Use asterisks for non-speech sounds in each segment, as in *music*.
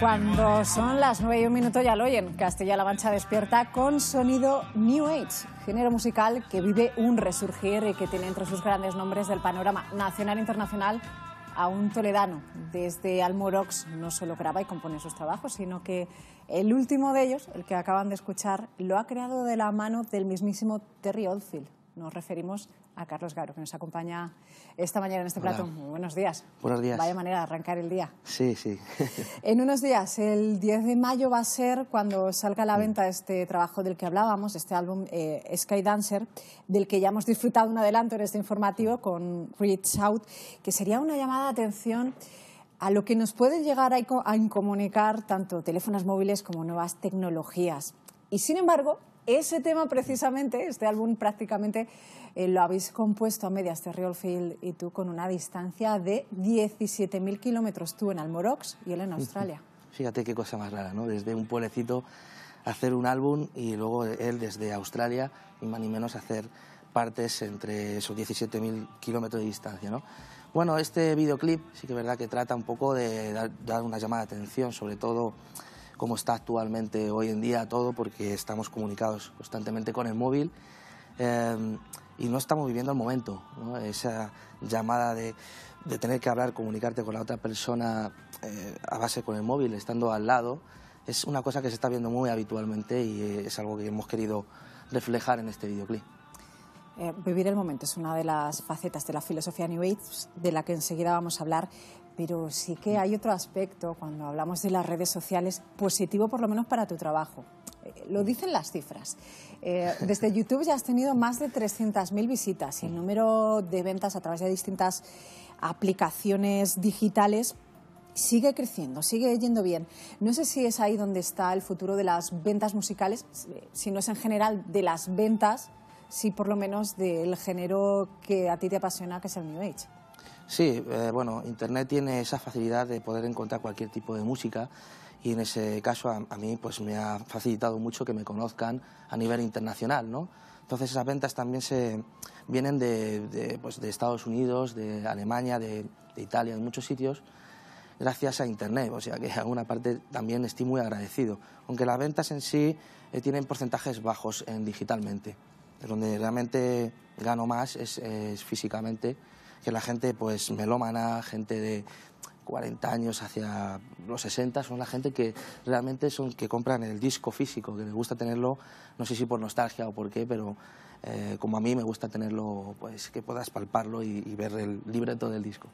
cuando son las nueve y un minuto, ya lo oyen. Castilla-La Mancha despierta con sonido New Age, género musical que vive un resurgir y que tiene entre sus grandes nombres del panorama nacional e internacional a un toledano desde Almorox no solo graba y compone sus trabajos, sino que el último de ellos, el que acaban de escuchar, lo ha creado de la mano del mismísimo Terry Oldfield. Nos referimos a Carlos Garo, que nos acompaña esta mañana en este plato. buenos días. Buenos días. Vaya manera de arrancar el día. Sí, sí. *laughs* en unos días, el 10 de mayo va a ser cuando salga a la mm. venta este trabajo del que hablábamos, este álbum eh, Sky Dancer, del que ya hemos disfrutado un adelanto en este informativo mm. con Reach Out, que sería una llamada de atención a lo que nos puede llegar a incomunicar tanto teléfonos móviles como nuevas tecnologías. Y sin embargo, ese tema precisamente, este álbum prácticamente eh, lo habéis compuesto a medias, field y tú, con una distancia de 17.000 kilómetros, tú en Almorox y él en Australia. Fíjate qué cosa más rara, ¿no? Desde un pueblecito hacer un álbum y luego él desde Australia, y más ni menos hacer partes entre esos 17.000 kilómetros de distancia, ¿no? Bueno, este videoclip sí que es verdad que trata un poco de dar una llamada de atención, sobre todo como está actualmente hoy en día todo, porque estamos comunicados constantemente con el móvil eh, y no estamos viviendo el momento. Esa llamada de, tener que hablar, comunicarte con la otra persona eh, a base con el móvil, estando al lado, es una cosa que se está viendo muy habitualmente y eh, es algo que hemos querido reflejar en este videoclip. Eh, vivir el momento es una de las facetas de la filosofía New Age de la que enseguida vamos a hablar, pero sí que hay otro aspecto cuando hablamos de las redes sociales positivo por lo menos para tu trabajo. Eh, lo dicen las cifras. Eh, desde YouTube ya has tenido más de 300.000 visitas y el número de ventas a través de distintas aplicaciones digitales sigue creciendo, sigue yendo bien. No sé si es ahí donde está el futuro de las ventas musicales, si no es en general de las ventas ...si por lo menos del género que a ti te apasiona, que es el New Age. Sí, eh, bueno, Internet tiene esa facilidad de poder encontrar cualquier tipo de música y en ese caso a, mí pues me ha facilitado mucho que me conozcan a nivel internacional, ¿no? Entonces esas ventas también se vienen de, pues, Estados Unidos, de Alemania, de, Italia, de muchos sitios, gracias a Internet. O sea que en alguna parte también estoy muy agradecido, aunque las ventas en sí eh, tienen porcentajes bajos en, digitalmente donde realmente gano más es, físicamente, que la gente pues melómana, gente de 40 años hacia los 60, son la gente que realmente son que compran el disco físico, que les gusta tenerlo, no sé si por nostalgia o por qué, pero eh, como a mí me gusta tenerlo, pues que puedas palparlo y, ver el libreto del disco.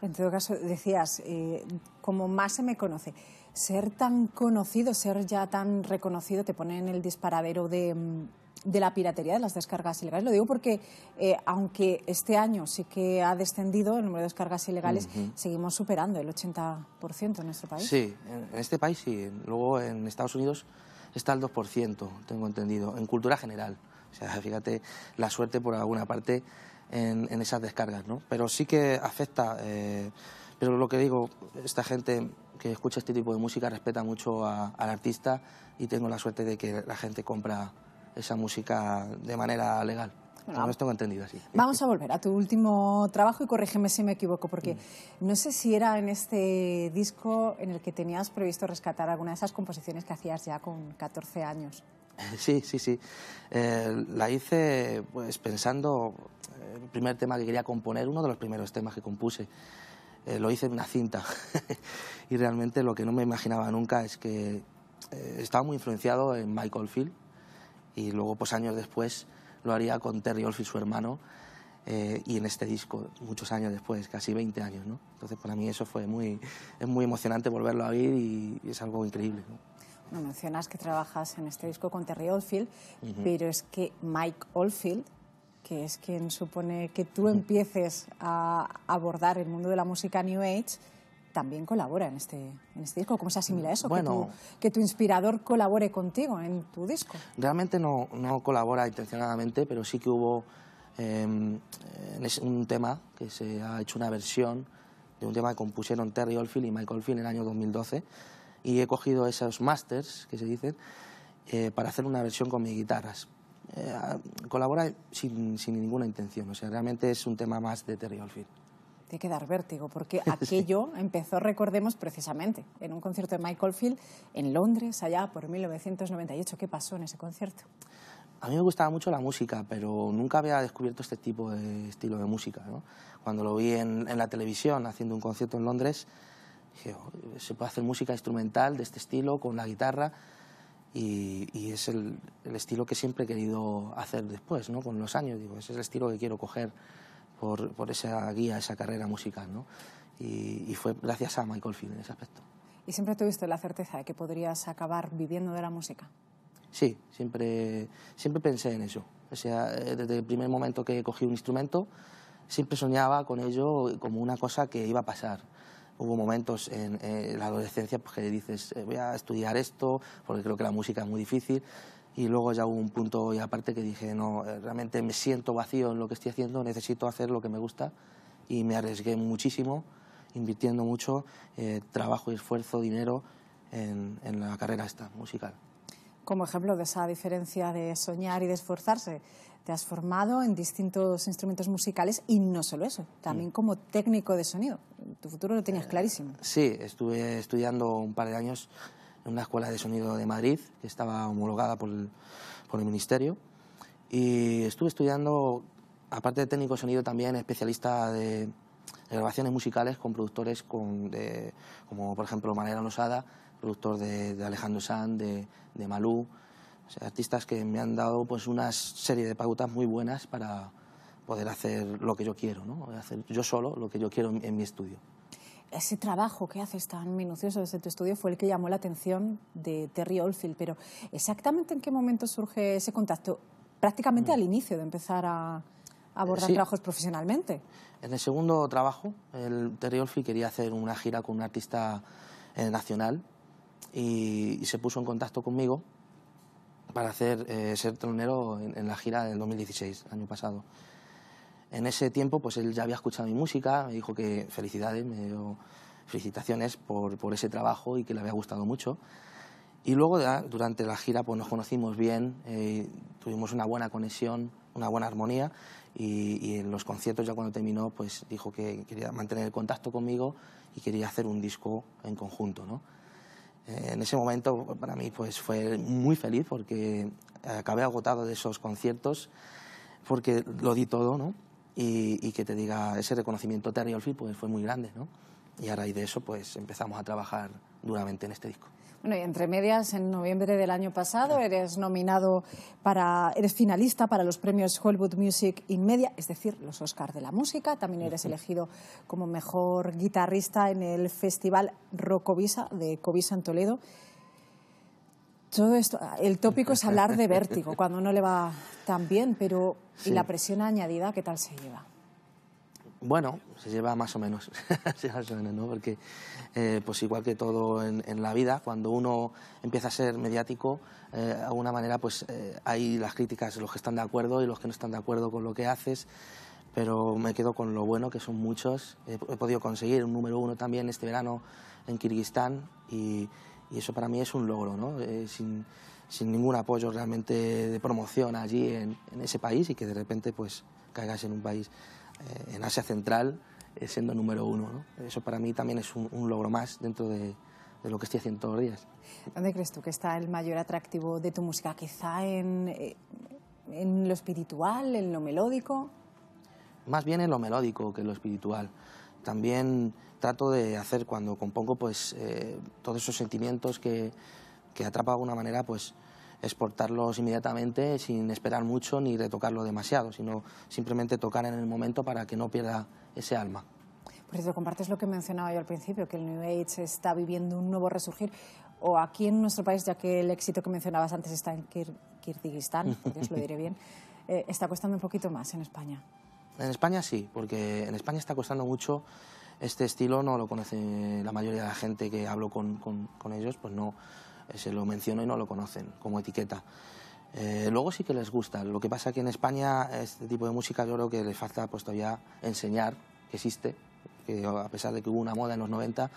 En todo caso, decías, eh, como más se me conoce, ser tan conocido, ser ya tan reconocido, te pone en el disparadero de, mm, de la piratería de las descargas ilegales. Lo digo porque, eh, aunque este año sí que ha descendido el número de descargas ilegales, seguimos superando el 80% en nuestro país. Sí, en este país sí. Luego en Estados Unidos está el 2%, tengo entendido, en cultura general. O sea, fíjate la suerte por alguna parte en, esas descargas, ¿no? Pero sí que afecta. Eh, pero lo que digo, esta gente que escucha este tipo de música respeta mucho al artista y tengo la suerte de que la gente compra esa música de manera legal. Bueno, no tengo entendido así. Vamos a volver a tu último trabajo y corrígeme si me equivoco, porque mm. no sé si era en este disco en el que tenías previsto rescatar alguna de esas composiciones que hacías ya con 14 años. *laughs* Sí, sí, sí. Eh, la hice pues, pensando, eh, el primer tema que quería componer, uno de los primeros temas que compuse, eh, lo hice en una cinta. *laughs* y realmente lo que no me imaginaba nunca es que estaba muy influenciado en Michael Field y luego pues años después lo haría con Terry Oldfield, su hermano eh, y en este disco muchos años después, casi 20 años. ¿no? Entonces para mí eso fue muy, es muy emocionante volverlo a oír y, es algo increíble. ¿no? Bueno, mencionas que trabajas en este disco con Terry Oldfield, pero es que Mike Oldfield, que es quien supone que tú empieces a abordar el mundo de la música New Age, también colabora este, en este, disco. ¿Cómo se asimila eso? que, tu, inspirador colabore contigo en tu disco. Realmente no, no colabora intencionadamente, pero sí que hubo em, un tema que se ha hecho una versión de un tema que compusieron Terry Oldfield y Michael Oldfield en el año 2012. Y he cogido esos masters, que se dicen, eh, para hacer una versión con mis guitarras. Eh, colabora sin, sin ninguna intención, o sea, realmente es un tema más de Terry Oldfield. ...de que dar vértigo, porque *laughs* aquello empezó, recordemos, precisamente en un concierto de Michael Field en Londres, allá por 1998. ¿Qué pasó en ese concierto? A mí me gustaba mucho la música, pero nunca había descubierto este tipo de estilo de música. Cuando lo vi en, la televisión haciendo un concierto en Londres, dije, oh, se puede hacer música instrumental de este estilo con la guitarra. Y, es el, estilo que siempre he querido hacer después, con los años. Digo, ese es el estilo que quiero coger por, esa guía, esa carrera musical. ¿no? Y, fue gracias a Michael Field en ese aspecto. ¿Y siempre tuviste la certeza de que podrías acabar viviendo de la música? Sí, siempre, siempre pensé en eso. O sea, eh, desde el primer momento que cogí un instrumento, siempre soñaba con ello como una cosa que iba a pasar. Hubo momentos en, eh, la adolescencia pues, que dices, eh, voy a estudiar esto, porque creo que la música es muy difícil, y luego ya hubo un punto y aparte que dije, no, eh, realmente me siento vacío en lo que estoy haciendo, necesito hacer lo que me gusta y me arriesgué muchísimo, invirtiendo mucho eh, trabajo, esfuerzo, dinero en, en la carrera esta musical. Como ejemplo de esa diferencia de soñar y de esforzarse, te has formado en distintos instrumentos musicales y no solo eso, también mm. como técnico de sonido. Tu futuro lo tenías eh, clarísimo. Sí, estuve estudiando un par de años en una escuela de sonido de Madrid que estaba homologada por el, por el ministerio y estuve estudiando, aparte de técnico de sonido, también especialista de, grabaciones musicales con productores con, como por ejemplo Manera Losada, productor de, Alejandro Sanz, de, Malú, artistas que me han dado pues una serie de pautas muy buenas para poder hacer lo que yo quiero, ¿no? hacer yo solo lo que yo quiero en mi estudio ese trabajo que haces tan minucioso desde tu estudio fue el que llamó la atención de Terry Oldfield, pero ¿exactamente en qué momento surge ese contacto? Prácticamente mm. al inicio de empezar a, abordar trabajos profesionalmente. En el segundo trabajo, el Terry Oldfield quería hacer una gira con un artista eh, nacional y, se puso en contacto conmigo para hacer, eh, ser tronero en, la gira del 2016, año pasado. En ese tiempo, pues él ya había escuchado mi música, me dijo que felicidades, me dio felicitaciones por, ese trabajo y que le había gustado mucho. Y luego, durante la gira, pues nos conocimos bien, eh, tuvimos una buena conexión, una buena armonía y, en los conciertos ya cuando terminó, pues dijo que quería mantener el contacto conmigo y quería hacer un disco en conjunto, ¿no? Eh, en ese momento para mí pues fue muy feliz porque acabé agotado de esos conciertos porque lo di todo, ¿no? y, que te diga ese reconocimiento Terry Oldfield pues fue muy grande, ¿no? Y a raíz de eso pues empezamos a trabajar duramente en este disco. Bueno, y entre medias, en noviembre del año pasado eres nominado para, eres finalista para los premios Hollywood Music in Media, es decir, los Oscars de la música. También eres elegido como mejor guitarrista en el Festival Rocovisa de Covisa en Toledo. Todo esto, ah, el tópico es hablar de *laughs* vértigo cuando no le va tan bien, pero ¿y la presión añadida qué tal se lleva? Bueno, se lleva más o menos, *laughs* Porque, eh, pues igual que todo en, la vida, cuando uno empieza a ser mediático, eh, de alguna manera, pues eh, hay las críticas, los que están de acuerdo y los que no están de acuerdo con lo que haces, pero me quedo con lo bueno, que son muchos. He, he podido conseguir un número uno también este verano en Kirguistán y y eso para mí es un logro, eh, sin, ningún apoyo realmente de promoción allí en, ese país y que de repente pues caigas en un país eh, en Asia Central eh, siendo número uno, Eso para mí también es un, logro más dentro de, lo que estoy haciendo todos los días. ¿Dónde crees tú que está el mayor atractivo de tu música? ¿Quizá en, en lo espiritual, en lo melódico? Más bien en lo melódico que en lo espiritual. También trato de hacer cuando compongo, pues eh, todos esos sentimientos que, que atrapa de alguna manera, pues exportarlos inmediatamente sin esperar mucho ni retocarlo demasiado, sino simplemente tocar en el momento para que no pierda ese alma. Por eso compartes lo que mencionaba yo al principio, que el New Age está viviendo un nuevo resurgir. O aquí en nuestro país, ya que el éxito que mencionabas antes está en Kirguistán, yo *laughs* lo diré bien, eh, está costando un poquito más en España. En España sí, porque en España está costando mucho este estilo no lo conoce la mayoría de la gente que hablo con, ellos, pues no eh, se lo menciono y no lo conocen como etiqueta. Eh, luego sí que les gusta, lo que pasa que en España este tipo de música yo creo que les falta pues todavía enseñar que existe, que a pesar de que hubo una moda en los 90,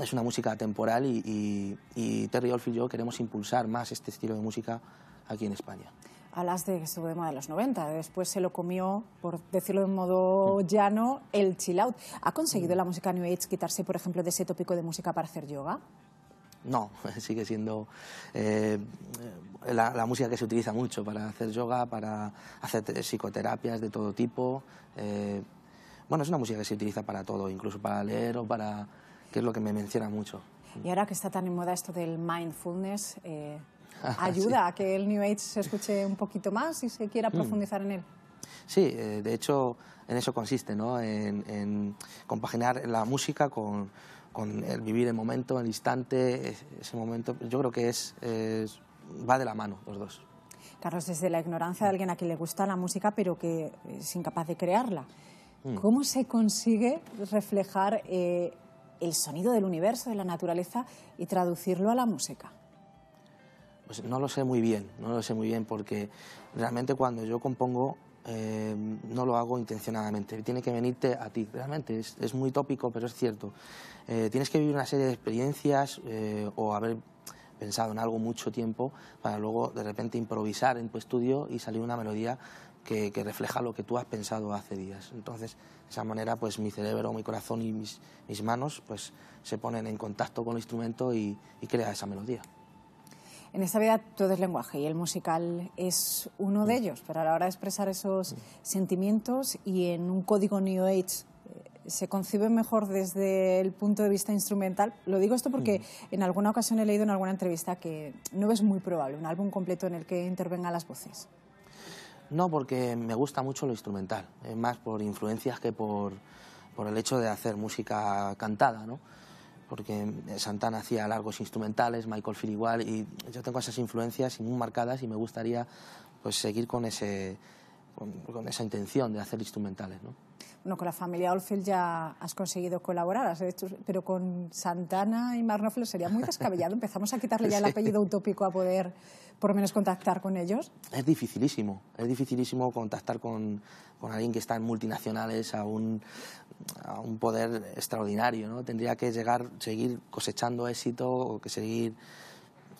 es una música temporal y, y, y Terry Olf y yo queremos impulsar más este estilo de música aquí en España a las de su este de los 90. Después se lo comió, por decirlo de modo llano, el chill out. ¿Ha conseguido la música New Age quitarse, por ejemplo, de ese tópico de música para hacer yoga? No, *laughs* sigue siendo eh, la, música que se utiliza mucho para hacer yoga, para hacer psicoterapias de todo tipo. Eh, bueno, es una música que se utiliza para todo, incluso para leer o para... que es lo que me menciona mucho. Y ahora que está tan en moda esto del mindfulness, eh, *laughs* ayuda a que el New Age se escuche un poquito más y se quiera mm. profundizar en él. Sí, eh, de hecho en eso consiste, ¿no? en, compaginar la música con, el vivir el momento, el instante, ese momento, yo creo que es, va de la mano los dos. Carlos, desde la ignorancia de alguien a quien le gusta la música pero que es incapaz de crearla, mm. ¿cómo se consigue reflejar eh, el sonido del universo, de la naturaleza y traducirlo a la música? Pues no lo sé muy bien, no lo sé muy bien porque realmente cuando yo compongo eh, no lo hago intencionadamente, tiene que venirte a ti, realmente es, muy tópico, pero es cierto. Eh, tienes que vivir una serie de experiencias eh, o haber pensado en algo mucho tiempo para luego de repente improvisar en tu estudio y salir una melodía que, refleja lo que tú has pensado hace días. Entonces, de esa manera, pues mi cerebro, mi corazón y mis, manos pues, se ponen en contacto con el instrumento y crea esa melodía. En esta vida todo es lenguaje y el musical es uno de ellos, pero a la hora de expresar esos sentimientos y en un código New Age eh, se concibe mejor desde el punto de vista instrumental. Lo digo esto porque mm. en alguna ocasión he leído en alguna entrevista que no es muy probable un álbum completo en el que intervengan las voces. No, porque me gusta mucho lo instrumental, eh, más por influencias que por, por el hecho de hacer música cantada, ¿no? porque Santana hacía largos instrumentales, Michael Phil igual, y yo tengo esas influencias muy marcadas y me gustaría pues seguir con ese con, esa intención de hacer instrumentales, ¿no? Bueno, con la familia olfield ya has conseguido colaborar, has hecho, pero con Santana y Marnofilo sería muy descabellado. *laughs* Empezamos a quitarle ya el apellido utópico a poder, por lo menos, contactar con ellos. Es dificilísimo, es dificilísimo contactar con, con alguien que está en multinacionales, a un, a un poder extraordinario, ¿no? Tendría que llegar, seguir cosechando éxito o que seguir,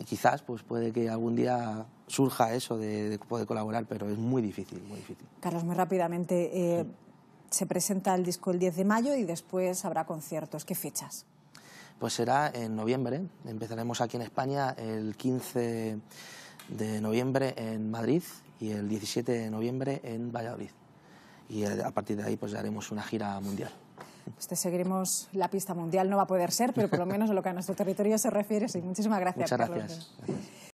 quizás, pues puede que algún día surja eso de, poder colaborar, pero es muy difícil, muy difícil. Carlos, muy rápidamente, eh, se presenta el disco el 10 de mayo y después habrá conciertos. ¿Qué fechas? Pues será en noviembre. Empezaremos aquí en España el 15 de noviembre en Madrid y el 17 de noviembre en Valladolid y a partir de ahí pues haremos una gira mundial. Este seguiremos la pista mundial, no va a poder ser, pero por lo menos en lo que a nuestro territorio se refiere, sí. Muchísimas gracias. Muchas gracias.